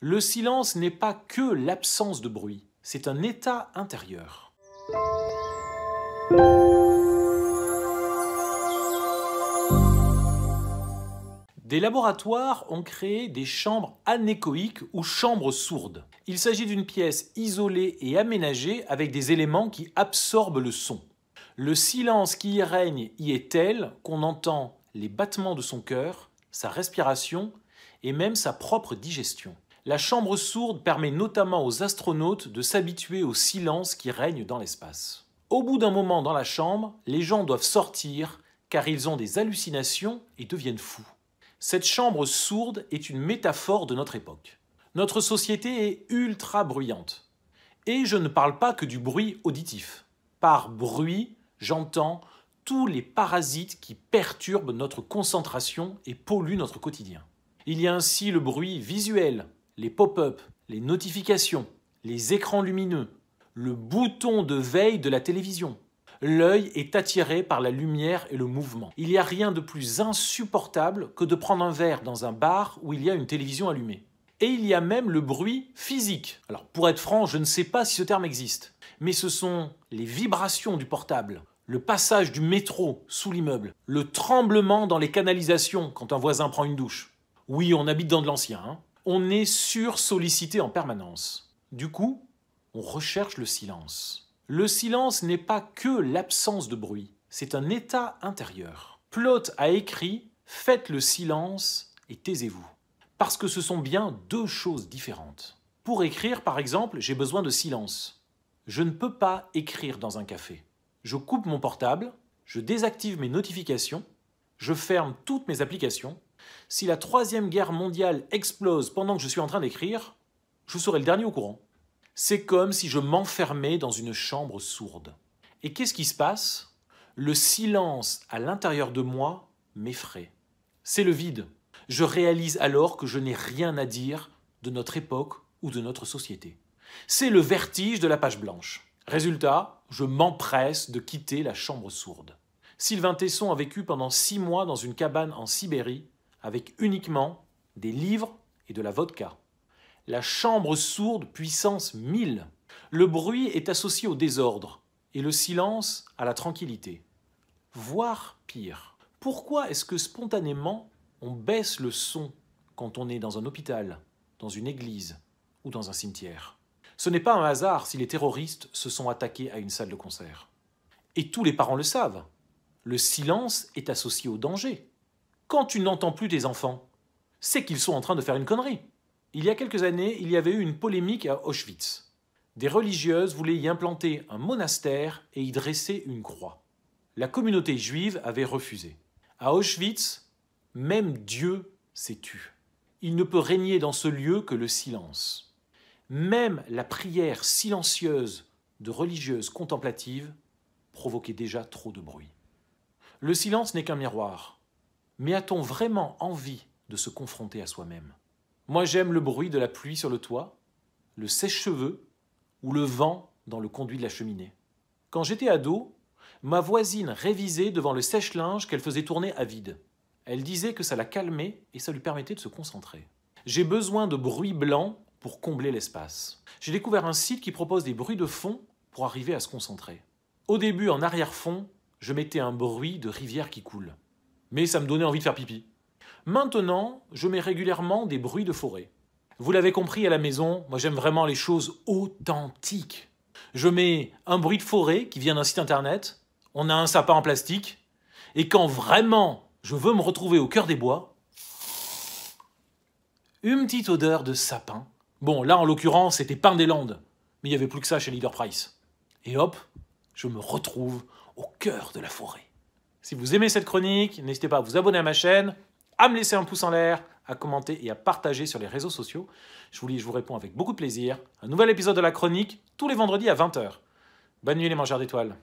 Le silence n'est pas que l'absence de bruit, c'est un état intérieur. Des laboratoires ont créé des chambres anéchoïques ou chambres sourdes. Il s'agit d'une pièce isolée et aménagée avec des éléments qui absorbent le son. Le silence qui y règne y est tel qu'on entend les battements de son cœur, sa respiration et même sa propre digestion. La chambre sourde permet notamment aux astronautes de s'habituer au silence qui règne dans l'espace. Au bout d'un moment dans la chambre, les gens doivent sortir car ils ont des hallucinations et deviennent fous. Cette chambre sourde est une métaphore de notre époque. Notre société est ultra bruyante. Et je ne parle pas que du bruit auditif. Par bruit, j'entends tous les parasites qui perturbent notre concentration et polluent notre quotidien. Il y a ainsi le bruit visuel, les pop-up, les notifications, les écrans lumineux, le bouton de veille de la télévision. L'œil est attiré par la lumière et le mouvement. Il n'y a rien de plus insupportable que de prendre un verre dans un bar où il y a une télévision allumée. Et il y a même le bruit physique. Alors pour être franc, je ne sais pas si ce terme existe. Mais ce sont les vibrations du portable, le passage du métro sous l'immeuble, le tremblement dans les canalisations quand un voisin prend une douche. Oui, on habite dans de l'ancien. Hein on est sur-sollicité en permanence. Du coup, on recherche le silence. Le silence n'est pas que l'absence de bruit, c'est un état intérieur. Plot a écrit Faites le silence et taisez-vous. Parce que ce sont bien deux choses différentes. Pour écrire, par exemple, j'ai besoin de silence. Je ne peux pas écrire dans un café. Je coupe mon portable, je désactive mes notifications, je ferme toutes mes applications si la Troisième Guerre mondiale explose pendant que je suis en train d'écrire, je serai le dernier au courant. C'est comme si je m'enfermais dans une chambre sourde. Et qu'est-ce qui se passe Le silence à l'intérieur de moi m'effraie. C'est le vide. Je réalise alors que je n'ai rien à dire de notre époque ou de notre société. C'est le vertige de la page blanche. Résultat, je m'empresse de quitter la chambre sourde. Sylvain Tesson a vécu pendant six mois dans une cabane en Sibérie avec uniquement des livres et de la vodka. La chambre sourde puissance 1000. Le bruit est associé au désordre et le silence à la tranquillité. Voire pire, pourquoi est-ce que spontanément on baisse le son quand on est dans un hôpital, dans une église ou dans un cimetière Ce n'est pas un hasard si les terroristes se sont attaqués à une salle de concert. Et tous les parents le savent. Le silence est associé au danger. Quand tu n'entends plus tes enfants, c'est qu'ils sont en train de faire une connerie. Il y a quelques années, il y avait eu une polémique à Auschwitz. Des religieuses voulaient y implanter un monastère et y dresser une croix. La communauté juive avait refusé. À Auschwitz, même Dieu s'est tu. Il ne peut régner dans ce lieu que le silence. Même la prière silencieuse de religieuses contemplatives provoquait déjà trop de bruit. Le silence n'est qu'un miroir. Mais a-t-on vraiment envie de se confronter à soi-même Moi j'aime le bruit de la pluie sur le toit, le sèche-cheveux ou le vent dans le conduit de la cheminée. Quand j'étais ado, ma voisine révisait devant le sèche-linge qu'elle faisait tourner à vide. Elle disait que ça la calmait et ça lui permettait de se concentrer. J'ai besoin de bruit blanc pour combler l'espace. J'ai découvert un site qui propose des bruits de fond pour arriver à se concentrer. Au début, en arrière-fond, je mettais un bruit de rivière qui coule mais ça me donnait envie de faire pipi. Maintenant, je mets régulièrement des bruits de forêt. Vous l'avez compris à la maison, moi j'aime vraiment les choses authentiques. Je mets un bruit de forêt qui vient d'un site internet, on a un sapin en plastique, et quand vraiment je veux me retrouver au cœur des bois, une petite odeur de sapin. Bon, là en l'occurrence, c'était pain des Landes, mais il n'y avait plus que ça chez Leader Price. Et hop, je me retrouve au cœur de la forêt. Si vous aimez cette chronique, n'hésitez pas à vous abonner à ma chaîne, à me laisser un pouce en l'air, à commenter et à partager sur les réseaux sociaux. Je vous lis, je vous réponds avec beaucoup de plaisir. Un nouvel épisode de la chronique tous les vendredis à 20h. Bonne nuit les mangeurs d'étoiles.